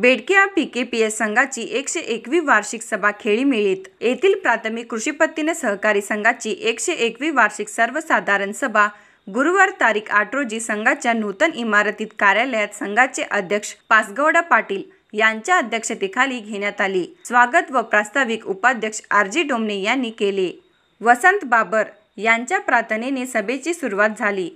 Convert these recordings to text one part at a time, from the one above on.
बेडक्या P K P S संघाची एकशे एकवी वार्षिक सभा खेळी मिळीत येथील प्राथमिक कृषी पत्तीने सहकारी संघाची एकशे एकवी वार्षिक सर्वसाधारण सभा गुरुवार तारीख आठ रोजी संघाच्या नूतन इमारतीत कार्यालयात संघाचे अध्यक्ष पासगौडा पाटील यांच्या अध्यक्षतेखाली घेण्यात आली स्वागत व प्रास्ताविक उपाध्यक्ष आर जी डोमने यांनी केले वसंत बाबर यांच्या प्रार्थनेने सभेची सुरुवात झाली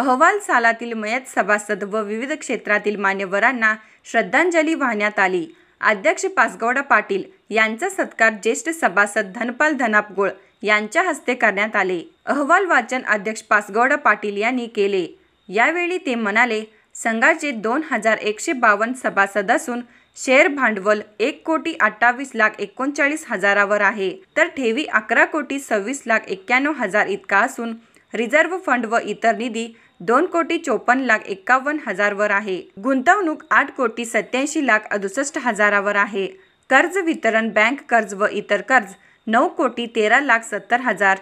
अहवाल सालातील मयत सभासद व विविध क्षेत्रातील मान्यवरांना श्रद्धांजली वाहण्यात आली अध्यक्ष पासगौडा पाटील यांचा सत्कार ज्येष्ठ सभासद धनपाल धनापगोळ यांच्या हस्ते करण्यात आले अहवाल वाचन अध्यक्ष पासगौडा पाटील यांनी केले यावेळी ते म्हणाले संघाचे दोन हजार एकशे बावन्न सभासद असून शेअर भांडवल एक कोटी अठ्ठावीस लाख एकोणचाळीस हजारावर आहे तर ठेवी अकरा कोटी सव्वीस लाख एक्क्याण्णव हजार इतका असून रिझर्व्ह फंड व इतर निधी दोन कोटी चोपन्न लाख एक्कावन्न हजारवर आहे गुंतवणूक आठ कोटी सत्याऐंशी लाख अडुसष्ट हजारावर आहे कर्ज वितरण बँक कर्ज व इतर कर्ज नऊ कोटी तेरा लाख सत्तर हजार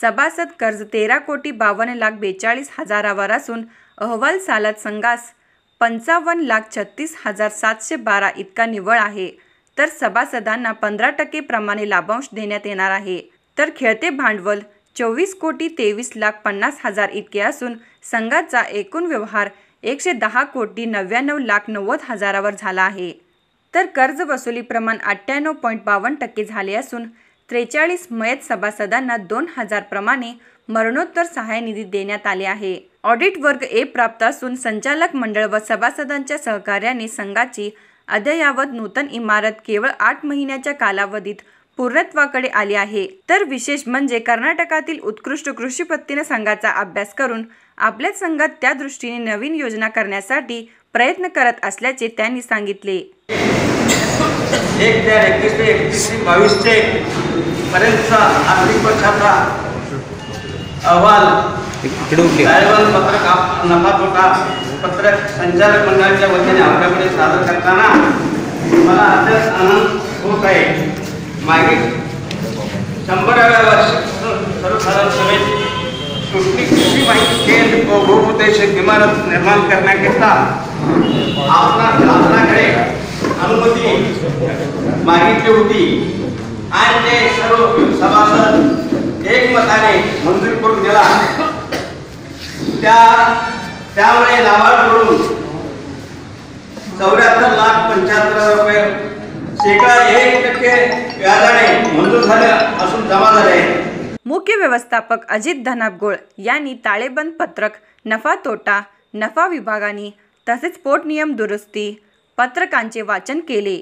सभासद कर्ज तेरा कोटी बावन्न लाख बेचाळीस हजारावर असून अहवाल सालात संघास पंचावन्न लाख छत्तीस हजार सातशे बारा इतका निवळ आहे तर सभासदांना पंधरा टक्के प्रमाणे लाभांश देण्यात येणार आहे तर खेळते भांडवल चोवीस कोटी तेवीस लाख पन्नास हजार इतके असून संघाचा एकूण व्यवहार एकशे दहा कोटी नव्याण्णव लाख नव्वद हजारावर झाला आहे तर कर्ज वसुली प्रमाण अठ्ठ्याण्णव पॉईंट बावन्न टक्के झाले असून त्रेचाळीस मयत सभासदांना दोन हजार प्रमाणे मरणोत्तर सहाय्य निधी देण्यात आले आहे ऑडिट वर्ग ए प्राप्त असून संचालक मंडळ व सभासदांच्या सहकार्याने संघाची अद्ययावत नूतन इमारत केवळ आठ महिन्याच्या कालावधीत पूर्णत्वाकडे आली आहे तर विशेष म्हणजे कर्नाटकातील उत्कृष्ट कृषी पत्तीनं संघाचा अभ्यास करून आपल्याच संघात त्या दृष्टीने नवीन योजना करण्यासाठी प्रयत्न करत असल्याचे त्यांनी सांगितले एक हजार एकवीस ते एकतीस आर्थिक वर्षाचा अहवाल पत्रक नफा तोटा पत्रक संचालक मंडळाच्या वतीने आपल्याकडे सादर करताना मला अत्यंत आनंद होत आहे मागे शंभराव्या वर्षी सुट्टी माहिती केंद्र व भूप्रदेश इमारत निर्माण करण्याकरिता आपणा शासनाकडे अनुमती मागितली होती आणि ते सर्व सभासद एकमताने मंजूर करून दिला त्या त्यामुळे नाबार्डकडून चौऱ्याहत्तर लाख पंच्याहत्तर रुपये मुख्य व्यवस्थापक अजित धनापगोळ यांनी ताळेबंद पत्रक नफा तोटा नफा विभागाने तसेच पोटनियम दुरुस्ती पत्रकांचे वाचन केले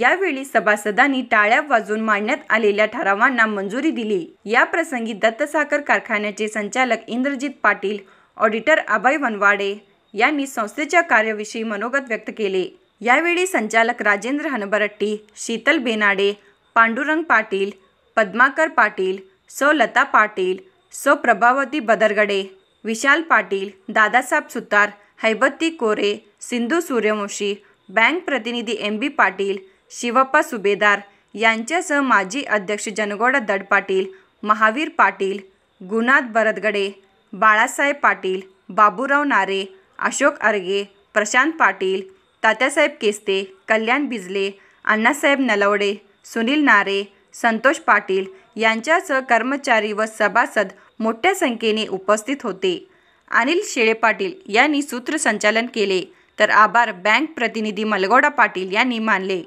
यावेळी सभासदांनी टाळ्या वाजून मांडण्यात आलेल्या ठरावांना मंजुरी दिली या प्रसंगी दत्तसाकर कारखान्याचे संचालक इंद्रजित पाटील ऑडिटर अभय वनवाडे यांनी संस्थेच्या कार्याविषयी मनोगत व्यक्त केले यावेळी संचालक राजेंद्र हनबरट्टी शीतल बेनाडे पांडुरंग पाटील पद्माकर पाटील सो लता पाटील सो प्रभावती बदरगडे विशाल पाटील दादासाहेब सुतार हैबत्ती कोरे सिंधू सूर्यवंशी बँक प्रतिनिधी एम बी पाटील शिवप्पा सुभेदार यांच्यासह माजी अध्यक्ष जनगोडा दड पाटील महावीर पाटील गुनाथ बरदगडे बाळासाहेब पाटील बाबूराव नारे अशोक अर्गे प्रशांत पाटील तात्यासाहेब केस्ते कल्याण बिजले अण्णासाहेब नलवडे सुनील नारे संतोष पाटील यांच्यासह कर्मचारी व सभासद मोठ्या संख्येने उपस्थित होते अनिल शेळे पाटील यांनी सूत्रसंचालन केले तर आभार बँक प्रतिनिधी मलगोडा पाटील यांनी मानले